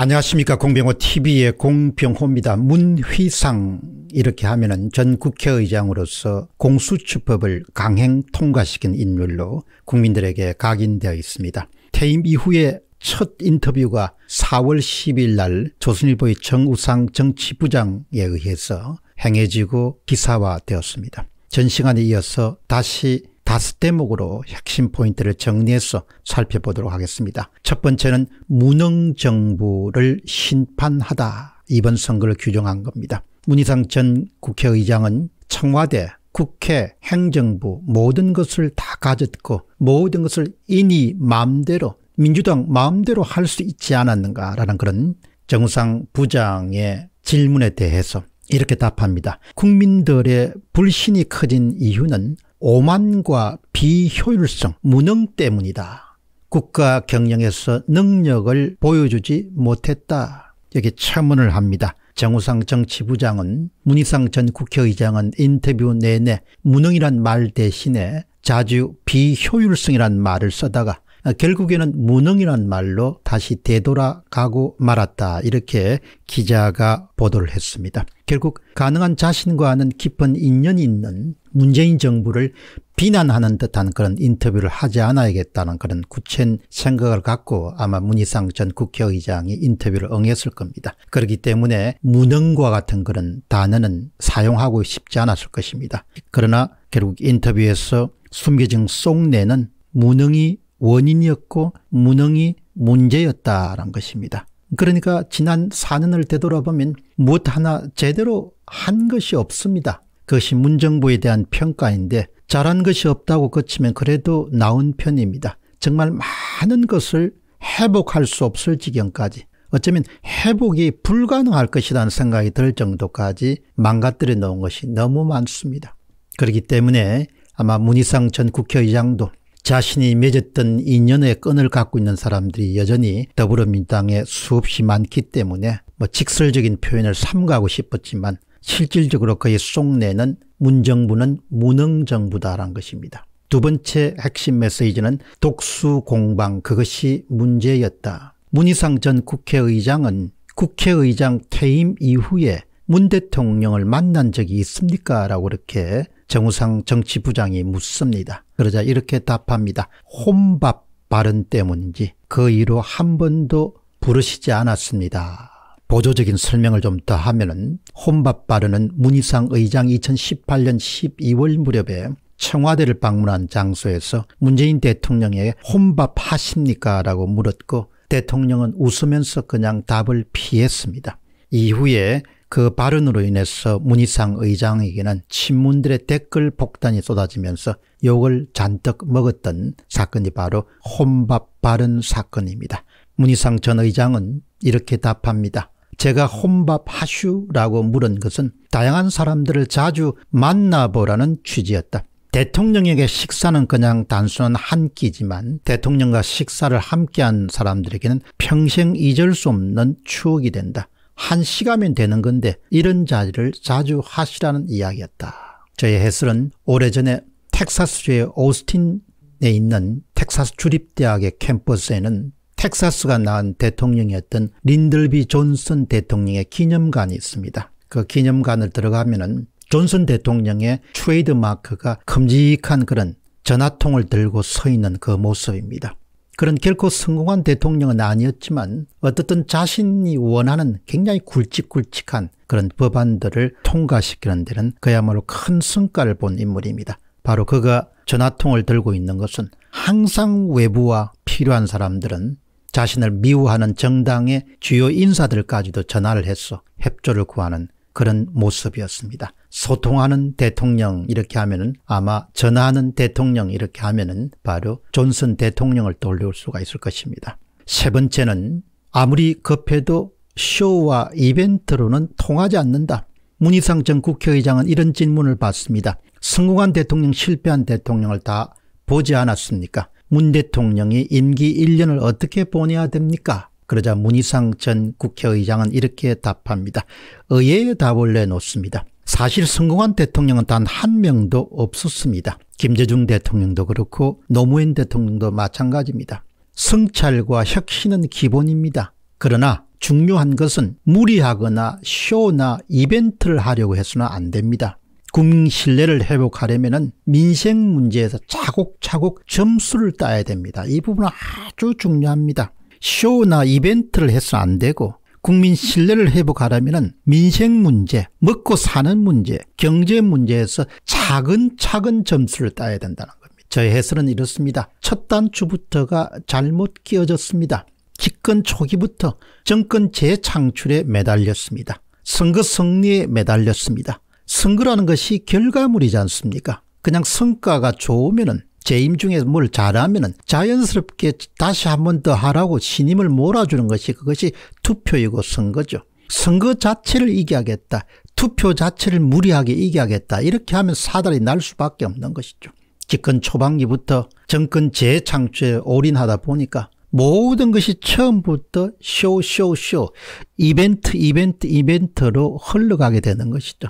안녕하십니까 공병호 tv의 공병호입니다. 문휘상 이렇게 하면은 전 국회의장으로서 공수처법을 강행 통과시킨 인물로 국민들에게 각인되어 있습니다. 퇴임 이후에 첫 인터뷰가 4월 10일 날 조선일보의 정우상 정치부장에 의해서 행해지고 기사화되었습니다. 전 시간에 이어서 다시 다섯 대목으로 핵심 포인트를 정리해서 살펴보도록 하겠습니다. 첫 번째는 무능정부를 심판하다 이번 선거를 규정한 겁니다. 문희상 전 국회의장은 청와대 국회 행정부 모든 것을 다 가졌고 모든 것을 이 마음대로 민주당 마음대로 할 수 있지 않았는가라는 그런 정상 부장의 질문에 대해서 이렇게 답합니다. 국민들의 불신이 커진 이유는 오만과 비효율성, 무능 때문이다. 국가 경영에서 능력을 보여주지 못했다. 여기 참문을 합니다. 정우상 정치부장은 문희상 전 국회의장은 인터뷰 내내 무능이란 말 대신에 자주 비효율성이란 말을 쓰다가 아, 결국에는 무능이란 말로 다시 되돌아가고 말았다 이렇게 기자가 보도를 했습니다. 결국 가능한 자신과는 깊은 인연이 있는 문재인 정부를 비난하는 듯한 그런 인터뷰를 하지 않아야겠다는 그런 구체인 생각을 갖고 아마 문희상 전 국회의장이 인터뷰를 응했을 겁니다. 그렇기 때문에 무능과 같은 그런 단어는 사용하고 싶지 않았을 것입니다. 그러나 결국 인터뷰에서 숨겨진 속내는 무능이 원인이었고 무능이 문제였다라는 것입니다. 그러니까 지난 4년을 되돌아보면 무엇 하나 제대로 한 것이 없습니다. 그것이 문정부에 대한 평가인데 잘한 것이 없다고 거치면 그래도 나은 편입니다. 정말 많은 것을 회복할 수 없을 지경까지 어쩌면 회복이 불가능할 것이라는 생각이 들 정도까지 망가뜨려 놓은 것이 너무 많습니다. 그렇기 때문에 아마 문희상 전 국회의장도 자신이 맺었던 인연의 끈을 갖고 있는 사람들이 여전히 더불어민주당에 수없이 많기 때문에 뭐 직설적인 표현을 삼가하고 싶었지만 실질적으로 그의 속내는 문정부는 무능정부다라는 것입니다. 두 번째 핵심 메시지는 독수공방 그것이 문제였다. 문희상 전 국회의장은 국회의장 퇴임 이후에 문 대통령을 만난 적이 있습니까? 라고 이렇게 정우상 정치부장이 묻습니다. 그러자 이렇게 답합니다. 혼밥 발언 때문인지 그 이후 한 번도 부르시지 않았습니다. 보조적인 설명을 좀 더 하면은 혼밥 발언은 문희상 의장 2018년 12월 무렵에 청와대를 방문한 장소에서 문재인 대통령에게 혼밥 하십니까? 라고 물었고 대통령은 웃으면서 그냥 답을 피했습니다. 이후에 그 발언으로 인해서 문희상 의장에게는 친문들의 댓글 폭탄이 쏟아지면서 욕을 잔뜩 먹었던 사건이 바로 혼밥 발언 사건입니다. 문희상 전 의장은 이렇게 답합니다. 제가 혼밥 하슈라고 물은 것은 다양한 사람들을 자주 만나보라는 취지였다. 대통령에게 식사는 그냥 단순한 한 끼지만 대통령과 식사를 함께한 사람들에게는 평생 잊을 수 없는 추억이 된다. 한 시간이면 되는 건데 이런 자리를 자주 하시라는 이야기였다. 저의 해설은 오래전에 텍사스주의 오스틴에 있는 텍사스 주립대학의 캠퍼스에는 텍사스가 낳은 대통령이었던 린들비 존슨 대통령의 기념관이 있습니다. 그 기념관을 들어가면 은 존슨 대통령의 트레이드마크가 큼직한 그런 전화통을 들고 서 있는 그 모습입니다. 그런 결코 성공한 대통령은 아니었지만 어떻든 자신이 원하는 굉장히 굵직굵직한 그런 법안들을 통과시키는 데는 그야말로 큰 성과를 본 인물입니다. 바로 그가 전화통을 들고 있는 것은 항상 외부와 필요한 사람들은 자신을 미워하는 정당의 주요 인사들까지도 전화를 해서 협조를 구하는 그런 모습이었습니다. 소통하는 대통령 이렇게 하면은 아마 전화하는 대통령 이렇게 하면은 바로 존슨 대통령을 떠올릴 수가 있을 것입니다. 세 번째는 아무리 급해도 쇼와 이벤트로는 통하지 않는다. 문희상 전 국회의장은 이런 질문을 받습니다. 성공한 대통령 실패한 대통령을 다 보지 않았습니까? 문 대통령이 임기 1년을 어떻게 보내야 됩니까? 그러자 문희상 전 국회의장은 이렇게 답합니다. 의회에 답을 내놓습니다. 사실 성공한 대통령은 단 한 명도 없었습니다. 김대중 대통령도 그렇고 노무현 대통령도 마찬가지입니다. 성찰과 혁신은 기본입니다. 그러나 중요한 것은 무리하거나 쇼나 이벤트를 하려고 해서는 안 됩니다. 국민 신뢰를 회복하려면 민생 문제에서 차곡차곡 점수를 따야 됩니다. 이 부분은 아주 중요합니다. 쇼나 이벤트를 해서는 안 되고 국민 신뢰를 회복하려면 민생 문제, 먹고 사는 문제, 경제 문제에서 차근차근 점수를 따야 된다는 겁니다. 저의 해설은 이렇습니다. 첫 단추부터가 잘못 끼어졌습니다. 집권 초기부터 정권 재창출에 매달렸습니다. 선거 승리에 매달렸습니다. 선거라는 것이 결과물이지 않습니까? 그냥 성과가 좋으면 재임 중에 뭘 잘하면은 자연스럽게 다시 한 번 더 하라고 신임을 몰아주는 것이 그것이 투표이고 선거죠. 선거 자체를 이기하겠다 투표 자체를 무리하게 이기하겠다 이렇게 하면 사달이 날 수밖에 없는 것이죠. 집권 초반기부터 정권 재창조에 올인하다 보니까 모든 것이 처음부터 쇼, 쇼, 쇼, 이벤트, 이벤트, 이벤트로 흘러가게 되는 것이죠.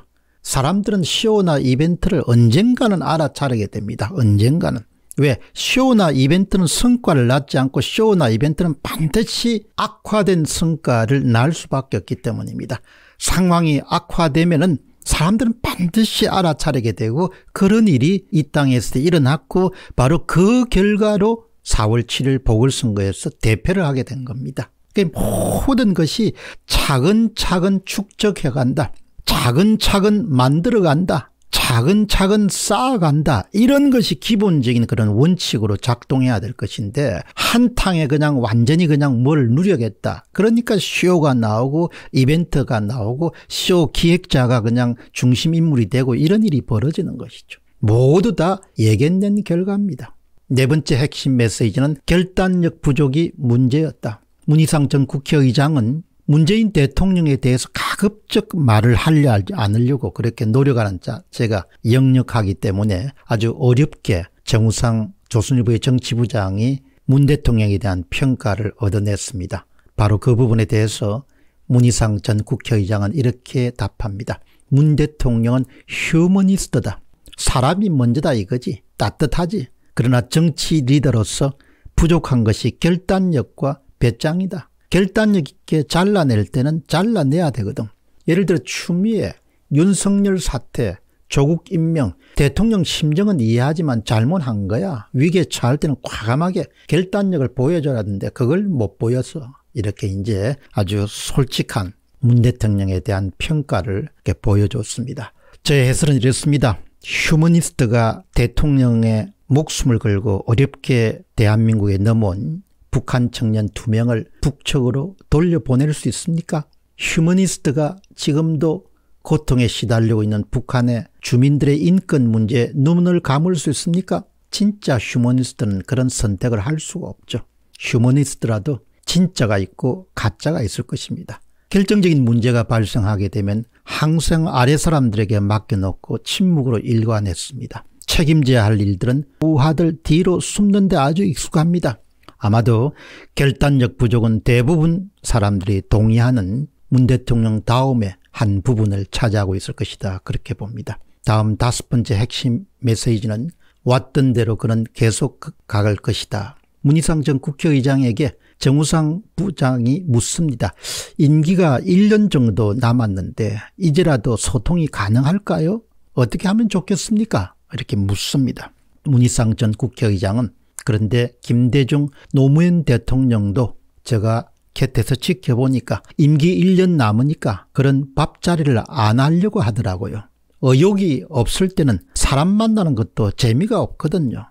사람들은 쇼나 이벤트를 언젠가는 알아차리게 됩니다. 언젠가는. 왜? 쇼나 이벤트는 성과를 낳지 않고 쇼나 이벤트는 반드시 악화된 성과를 낳을 수밖에 없기 때문입니다. 상황이 악화되면 은 사람들은 반드시 알아차리게 되고 그런 일이 이 땅에서 일어났고 바로 그 결과로 4월 7일 보궐선거에서 대패를 하게 된 겁니다. 모든 것이 차근차근 축적해간다. 차근차근 만들어간다. 차근차근 쌓아간다. 이런 것이 기본적인 그런 원칙으로 작동해야 될 것인데 한탕에 그냥 완전히 그냥 뭘 누려겠다. 그러니까 쇼가 나오고 이벤트가 나오고 쇼 기획자가 그냥 중심 인물이 되고 이런 일이 벌어지는 것이죠. 모두 다 예견된 결과입니다. 네 번째 핵심 메시지는 결단력 부족이 문제였다. 문희상 전 국회의장은 문재인 대통령에 대해서 가급적 말을 하려 하지 않으려고 그렇게 노력하는 자 제가 역력하기 때문에 아주 어렵게 정우상 조선일보의 정치부장이 문 대통령에 대한 평가를 얻어냈습니다. 바로 그 부분에 대해서 문희상 전 국회의장은 이렇게 답합니다. 문 대통령은 휴머니스트다. 사람이 먼저다 이거지. 따뜻하지. 그러나 정치 리더로서 부족한 것이 결단력과 배짱이다. 결단력 있게 잘라낼 때는 잘라내야 되거든. 예를 들어 추미애, 윤석열 사태, 조국 임명, 대통령 심정은 이해하지만 잘못한 거야. 위기에 처할 때는 과감하게 결단력을 보여줘라 하는데 그걸 못 보였어. 이렇게 이제 아주 솔직한 문 대통령에 대한 평가를 이렇게 보여줬습니다. 저의 해설은 이렇습니다. 휴머니스트가 대통령의 목숨을 걸고 어렵게 대한민국에 넘어온 북한 청년 2 명을 북측으로 돌려보낼 수 있습니까? 휴머니스트가 지금도 고통에 시달리고 있는 북한의 주민들의 인권 문제에 눈을 감을 수 있습니까? 진짜 휴머니스트는 그런 선택을 할 수가 없죠. 휴머니스트라도 진짜가 있고 가짜가 있을 것입니다. 결정적인 문제가 발생하게 되면 항상 아래 사람들에게 맡겨놓고 침묵으로 일관했습니다. 책임져야 할 일들은 우하들 뒤로 숨는 데 아주 익숙합니다. 아마도 결단력 부족은 대부분 사람들이 동의하는 문 대통령 다음에 한 부분을 차지하고 있을 것이다 그렇게 봅니다. 다음 다섯 번째 핵심 메시지는 왔던 대로 그는 계속 가갈 것이다. 문희상 전 국회의장에게 정우상 부장이 묻습니다. 임기가 1년 정도 남았는데 이제라도 소통이 가능할까요? 어떻게 하면 좋겠습니까? 이렇게 묻습니다. 문희상 전 국회의장은 그런데 김대중 노무현 대통령도 제가 곁에서 지켜보니까 임기 1년 남으니까 그런 밥자리를 안 하려고 하더라고요. 의욕이 없을 때는 사람 만나는 것도 재미가 없거든요.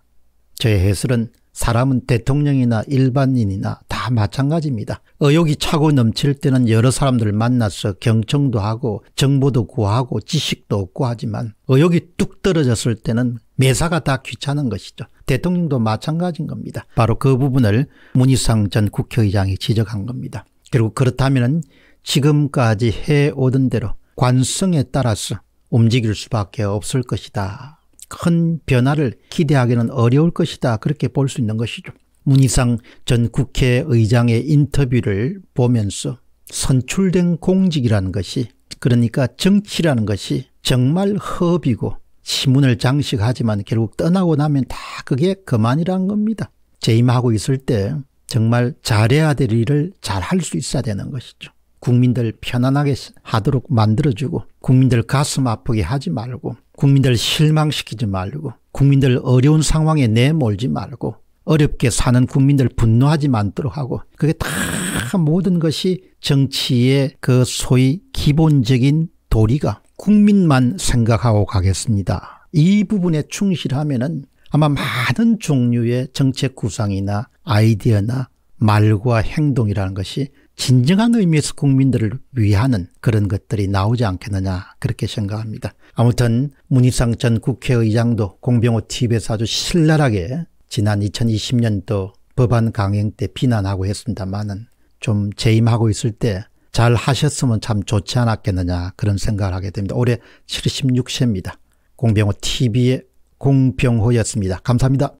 제 해설은 사람은 대통령이나 일반인이나 다 마찬가지입니다. 의욕이 차고 넘칠 때는 여러 사람들 만나서 경청도 하고 정보도 구하고 지식도 얻고 하지만 의욕이 뚝 떨어졌을 때는 매사가 다 귀찮은 것이죠. 대통령도 마찬가지인 겁니다. 바로 그 부분을 문희상 전 국회의장이 지적한 겁니다. 그리고 그렇다면 지금까지 해오던 대로 관성에 따라서 움직일 수밖에 없을 것이다. 큰 변화를 기대하기는 어려울 것이다. 그렇게 볼 수 있는 것이죠. 문희상 전 국회의장의 인터뷰를 보면서 선출된 공직이라는 것이 그러니까 정치라는 것이 정말 허업이고 시문을 장식하지만 결국 떠나고 나면 다 그게 그만이란 겁니다. 재임하고 있을 때 정말 잘해야 될 일을 잘할 수 있어야 되는 것이죠. 국민들 편안하게 하도록 만들어주고 국민들 가슴 아프게 하지 말고 국민들 실망시키지 말고 국민들 어려운 상황에 내몰지 말고 어렵게 사는 국민들 분노하지 않도록 하고 그게 다 모든 것이 정치의 그 소위 기본적인 도리가 국민만 생각하고 가겠습니다. 이 부분에 충실하면은 아마 많은 종류의 정책 구상이나 아이디어나 말과 행동이라는 것이 진정한 의미에서 국민들을 위하는 그런 것들이 나오지 않겠느냐 그렇게 생각합니다. 아무튼 문희상 전 국회의장도 공병호 TV에서 아주 신랄하게 지난 2020년도 법안 강행 때 비난하고 했습니다만은 좀 재임하고 있을 때잘 하셨으면 참 좋지 않았겠느냐 그런 생각을 하게 됩니다. 올해 76세입니다. 공병호 TV의 공병호였습니다. 감사합니다.